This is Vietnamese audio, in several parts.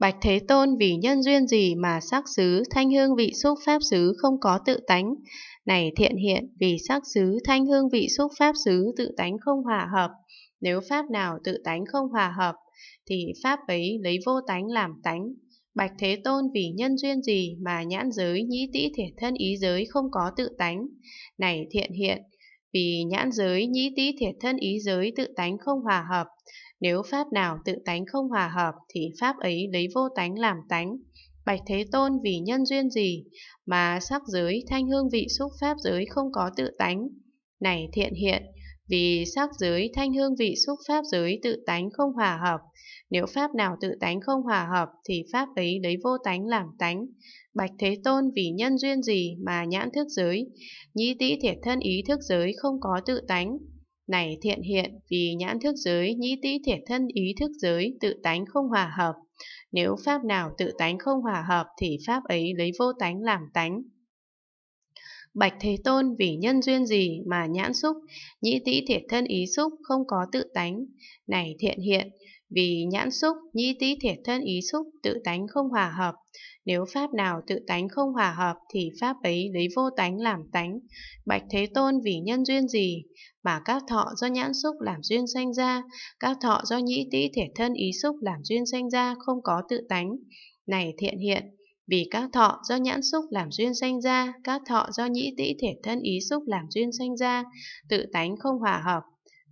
Bạch Thế Tôn vì nhân duyên gì mà sắc xứ, thanh hương vị xúc pháp xứ không có tự tánh? Này thiện hiện, vì sắc xứ, thanh hương vị xúc pháp xứ tự tánh không hòa hợp. Nếu pháp nào tự tánh không hòa hợp, thì pháp ấy lấy vô tánh làm tánh. Bạch Thế Tôn vì nhân duyên gì mà nhãn giới, nhĩ tĩ thể thân ý giới không có tự tánh? Này thiện hiện, vì nhãn giới, nhĩ tý thiệt thân ý giới tự tánh không hòa hợp. Nếu pháp nào tự tánh không hòa hợp thì pháp ấy lấy vô tánh làm tánh. Bạch Thế Tôn vì nhân duyên gì mà sắc giới, thanh hương vị xúc pháp giới không có tự tánh? Này thiện hiện, vì sắc giới, thanh hương vị xúc pháp giới tự tánh không hòa hợp. Nếu pháp nào tự tánh không hòa hợp thì pháp ấy lấy vô tánh làm tánh. Bạch Thế Tôn vì nhân duyên gì mà nhãn thức giới, nhĩ tĩ thiệt thân ý thức giới không có tự tánh. Này thiện hiện, vì nhãn thức giới, nhĩ tĩ thiệt thân ý thức giới, tự tánh không hòa hợp. Nếu pháp nào tự tánh không hòa hợp thì pháp ấy lấy vô tánh làm tánh. Bạch Thế Tôn vì nhân duyên gì mà nhãn xúc, nhĩ tĩ thiệt thân ý xúc không có tự tánh. Này thiện hiện, vì nhãn xúc, nhĩ tĩ thiệt thân ý xúc tự tánh không hòa hợp. Nếu pháp nào tự tánh không hòa hợp thì pháp ấy lấy vô tánh làm tánh. Bạch Thế Tôn vì nhân duyên gì mà các thọ do nhãn xúc làm duyên sanh ra, các thọ do nhĩ tĩ thiệt thân ý xúc làm duyên sanh ra không có tự tánh. Này thiện hiện, vì các thọ do nhãn xúc làm duyên sanh ra, các thọ do nhĩ tĩ thể thân ý xúc làm duyên sanh ra, tự tánh không hòa hợp.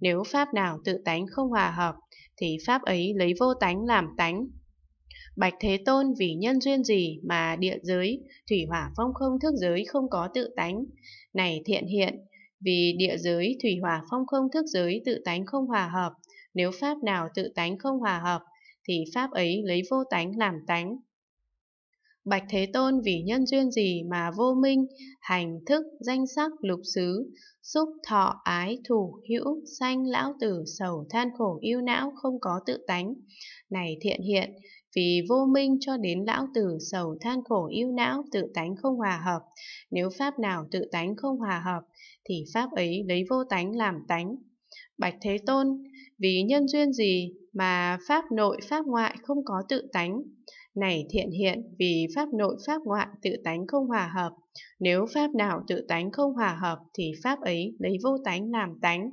Nếu pháp nào tự tánh không hòa hợp, thì pháp ấy lấy vô tánh làm tánh. Bạch Thế Tôn vì nhân duyên gì mà địa giới, thủy hỏa phong không thức giới không có tự tánh. Này thiện hiện, vì địa giới, thủy hỏa phong không thức giới tự tánh không hòa hợp. Nếu pháp nào tự tánh không hòa hợp, thì pháp ấy lấy vô tánh làm tánh. Bạch Thế Tôn vì nhân duyên gì mà vô minh, hành thức, danh sắc, lục xứ, xúc thọ ái thủ hữu, sanh lão tử sầu than khổ yêu não không có tự tánh. Này thiện hiện, vì vô minh cho đến lão tử sầu than khổ yêu não tự tánh không hòa hợp. Nếu pháp nào tự tánh không hòa hợp, thì pháp ấy lấy vô tánh làm tánh, Bạch Thế Tôn, vì nhân duyên gì mà pháp nội pháp ngoại không có tự tánh? Này thiện hiện, vì pháp nội pháp ngoại tự tánh không hòa hợp. Nếu pháp nào tự tánh không hòa hợp thì pháp ấy lấy vô tánh làm tánh.